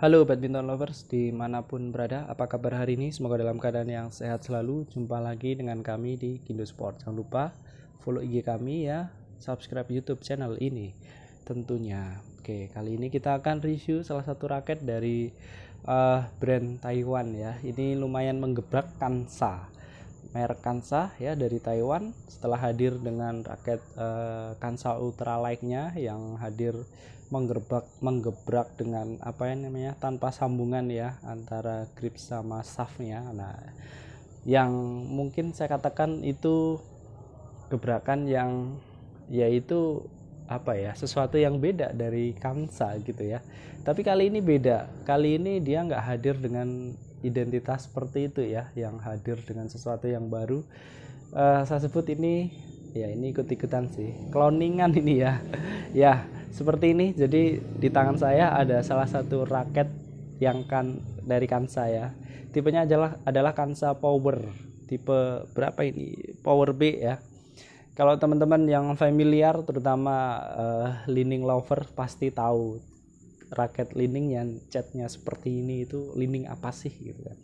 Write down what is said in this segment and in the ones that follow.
Halo badminton lovers dimanapun berada, apa kabar hari ini? Semoga dalam keadaan yang sehat selalu. Jumpa lagi dengan kami di Kindo Sport. Jangan lupa follow IG kami ya, subscribe YouTube channel ini tentunya. Oke, kali ini kita akan review salah satu raket dari uh, brand Taiwan ya. Ini lumayan menggebrak Kansa. Merek Kansa ya dari Taiwan setelah hadir dengan raket uh, Kansa Ultra Light-nya yang hadir menggebrak menggebrak dengan apa yang namanya tanpa sambungan ya antara grip sama shaftnya nah yang mungkin saya katakan itu gebrakan yang yaitu apa ya sesuatu yang beda dari Kamsa gitu ya tapi kali ini beda kali ini dia nggak hadir dengan identitas seperti itu ya yang hadir dengan sesuatu yang baru uh, saya sebut ini ya ini ikut-ikutan sih cloningan ini ya ya seperti ini jadi di tangan saya ada salah satu raket yang kan dari Kansa ya tipenya adalah adalah Kansa Power tipe berapa ini Power B ya kalau teman-teman yang familiar terutama uh, leaning lover pasti tahu raket leaning yang catnya seperti ini itu leaning apa sih gitu kan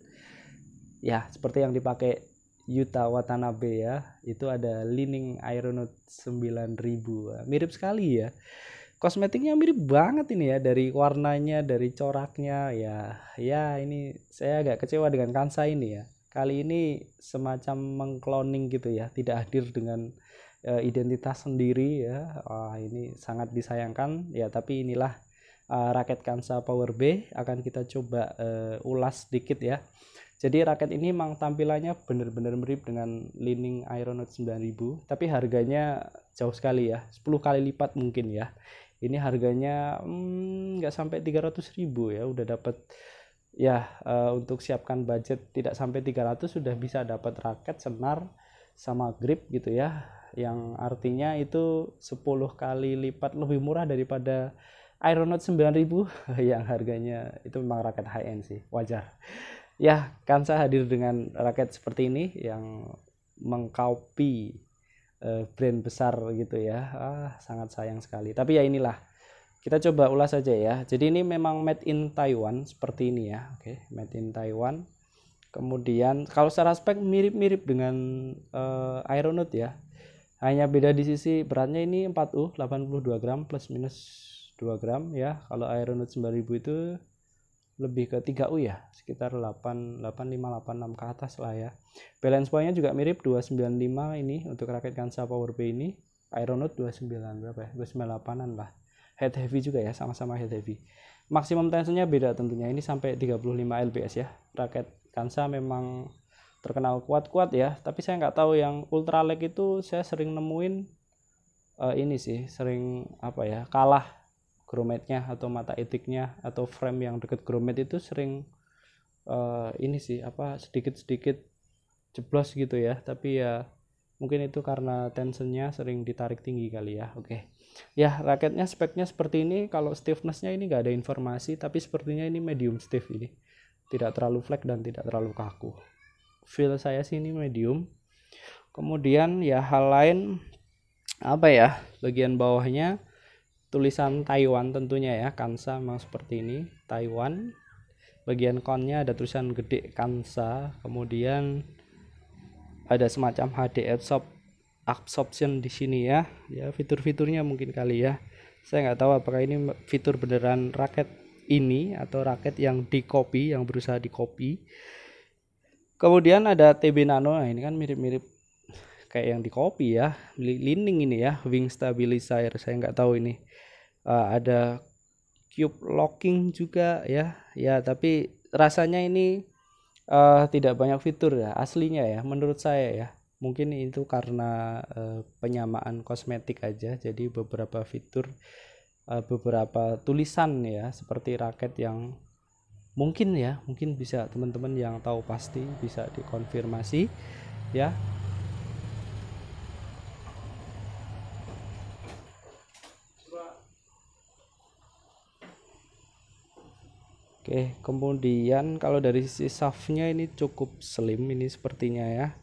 ya seperti yang dipakai Yuta Watanabe ya itu ada leaning Aeronaut 9000 mirip sekali ya kosmetiknya mirip banget ini ya dari warnanya dari coraknya ya ya ini saya agak kecewa dengan Kansa ini ya kali ini semacam mengkloning gitu ya tidak hadir dengan e, identitas sendiri ya Wah, ini sangat disayangkan ya tapi inilah e, raket Kansa Power B akan kita coba e, ulas sedikit ya jadi raket ini memang tampilannya benar-benar mirip dengan Lining Aeronaut 9000, tapi harganya jauh sekali ya, 10 kali lipat mungkin ya ini harganya hmm, nggak hmm, sampai 300 ribu ya udah dapat ya uh, untuk siapkan budget tidak sampai 300 sudah bisa dapat raket senar sama grip gitu ya yang artinya itu 10 kali lipat lebih murah daripada Iron Note 9000 yang harganya itu memang raket high end sih wajar ya Kansa hadir dengan raket seperti ini yang mengkopi Eh, brand besar gitu ya ah sangat sayang sekali tapi ya inilah kita coba ulas saja ya jadi ini memang made in Taiwan seperti ini ya oke okay. made in Taiwan kemudian kalau secara spek mirip-mirip dengan uh, eh, Aeronaut ya hanya beda di sisi beratnya ini 4U 82 gram plus minus 2 gram ya kalau Aeronaut 9000 itu lebih ke 3U ya, sekitar 8 858 ke atas lah ya. Balance pointnya juga mirip 295 ini untuk raket Kansa Power B ini, Aeronaut 29 berapa ya? 298-an lah. Head heavy juga ya, sama-sama head heavy. Maksimum tensionnya beda tentunya, ini sampai 35 lbs ya. Raket Kansa memang terkenal kuat-kuat ya, tapi saya nggak tahu yang ultralight itu saya sering nemuin uh, ini sih, sering apa ya, kalah grommetnya atau mata etiknya atau frame yang deket gromet itu sering uh, ini sih apa sedikit-sedikit jeblos gitu ya tapi ya mungkin itu karena tensionnya sering ditarik tinggi kali ya oke okay. ya raketnya speknya seperti ini kalau stiffnessnya ini nggak ada informasi tapi sepertinya ini medium stiff ini tidak terlalu flek dan tidak terlalu kaku feel saya sih ini medium kemudian ya hal lain apa ya bagian bawahnya tulisan Taiwan tentunya ya kansa memang seperti ini Taiwan bagian konnya ada tulisan gede kansa kemudian ada semacam HD absorption di sini ya ya fitur-fiturnya mungkin kali ya saya nggak tahu apakah ini fitur beneran raket ini atau raket yang di copy yang berusaha di copy kemudian ada TB Nano nah ini kan mirip-mirip kayak yang di copy ya Lining ini ya wing stabilizer saya nggak tahu ini uh, ada cube locking juga ya ya tapi rasanya ini uh, tidak banyak fitur ya aslinya ya menurut saya ya mungkin itu karena uh, penyamaan kosmetik aja jadi beberapa fitur uh, beberapa tulisan ya seperti raket yang mungkin ya mungkin bisa teman-teman yang tahu pasti bisa dikonfirmasi ya Oke, kemudian kalau dari sisi shaftnya ini cukup slim ini sepertinya ya.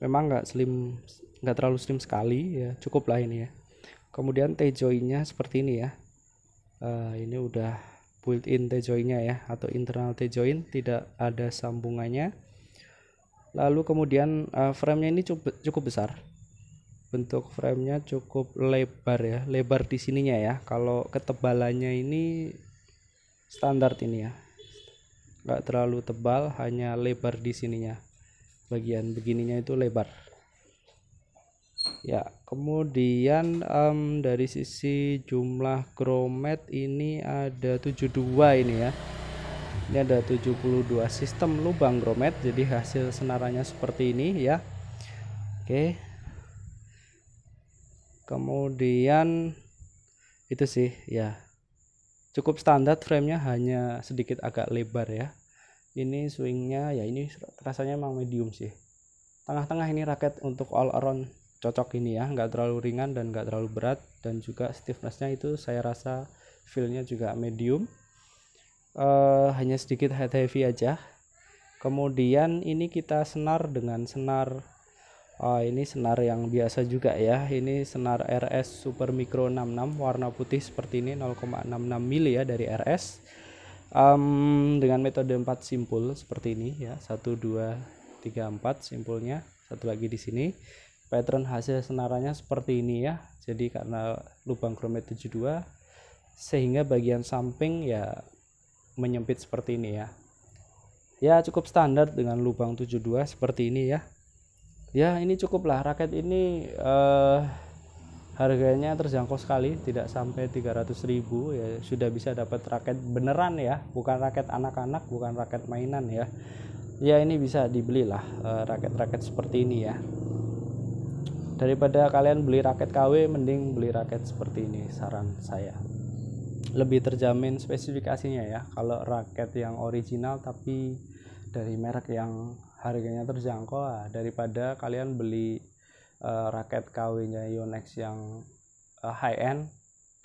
Memang nggak slim, nggak terlalu slim sekali ya, cukup lah ini ya. Kemudian tejoinnya seperti ini ya. Uh, ini udah built-in tejoinnya ya, atau internal tejoin tidak ada sambungannya. Lalu kemudian uh, eh, nya ini cukup, cukup besar. Bentuk frame-nya cukup lebar ya, lebar di sininya ya. Kalau ketebalannya ini standar ini ya nggak terlalu tebal hanya lebar di sininya bagian begininya itu lebar ya kemudian um, dari sisi jumlah kromet ini ada 72 ini ya ini ada 72 sistem lubang gromet jadi hasil senaranya seperti ini ya oke kemudian itu sih ya cukup standar framenya hanya sedikit agak lebar ya ini swingnya ya ini rasanya emang medium sih tengah-tengah ini raket untuk all around cocok ini ya nggak terlalu ringan dan nggak terlalu berat dan juga stiffnessnya itu saya rasa feelnya juga medium uh, hanya sedikit head heavy aja kemudian ini kita senar dengan senar Oh, ini senar yang biasa juga ya. Ini senar RS Super Micro 66 warna putih seperti ini 0,66 mili ya dari RS. Um, dengan metode 4 simpul seperti ini ya. 1 2 3 4 simpulnya. Satu lagi di sini. Pattern hasil senarannya seperti ini ya. Jadi karena lubang kromet 72 sehingga bagian samping ya menyempit seperti ini ya. Ya cukup standar dengan lubang 72 seperti ini ya ya ini cukuplah raket ini uh, harganya terjangkau sekali tidak sampai 300.000 ya sudah bisa dapat raket beneran ya bukan raket anak-anak bukan raket mainan ya ya ini bisa dibelilah lah eh, raket-raket seperti ini ya daripada kalian beli raket KW mending beli raket seperti ini saran saya lebih terjamin spesifikasinya ya kalau raket yang original tapi dari merek yang harganya terjangkau lah daripada kalian beli uh, raket KW-nya Yonex yang uh, eh, high end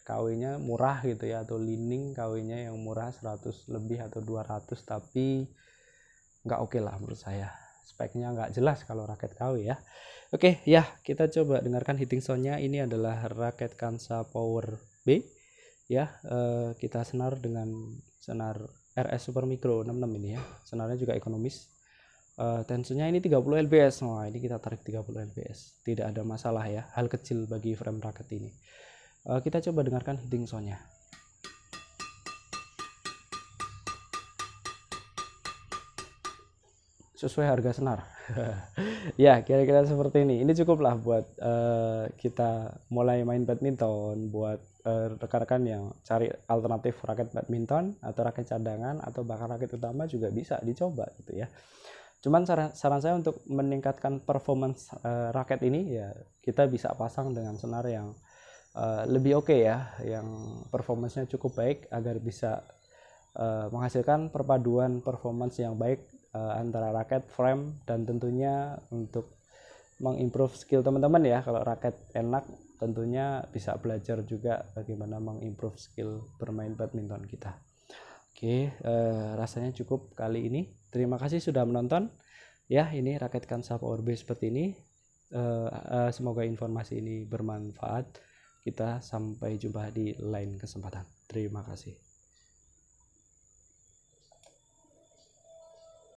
KW-nya murah gitu ya atau lining KW-nya yang murah 100 lebih atau 200 tapi nggak oke okay lah menurut saya speknya nggak jelas kalau raket KW ya oke okay, ya kita coba dengarkan hitting soundnya ini adalah raket Kansa Power B ya uh, kita senar dengan senar RS Super Micro 66 ini ya senarnya juga ekonomis uh, eh, tensionnya ini 30 lbs wah ini kita tarik 30 lbs tidak ada masalah ya hal kecil bagi frame raket ini uh, kita coba dengarkan hitting soundnya sesuai harga senar ya kira-kira seperti ini ini cukuplah buat uh, kita mulai main badminton buat rekan-rekan uh, rekan -rekan yang cari alternatif raket badminton atau raket cadangan atau bahkan raket utama juga bisa dicoba gitu ya Cuman saran, saran saya untuk meningkatkan performance uh, raket ini ya kita bisa pasang dengan senar yang uh, lebih oke okay ya, yang performancenya cukup baik agar bisa uh, menghasilkan perpaduan performance yang baik uh, antara raket frame dan tentunya untuk mengimprove skill teman-teman ya kalau raket enak tentunya bisa belajar juga bagaimana mengimprove skill bermain badminton kita. Oke, eh, rasanya cukup kali ini. Terima kasih sudah menonton. Ya, ini raket Kansa Power Base seperti ini. Uh, eh, semoga informasi ini bermanfaat. Kita sampai jumpa di lain kesempatan. Terima kasih.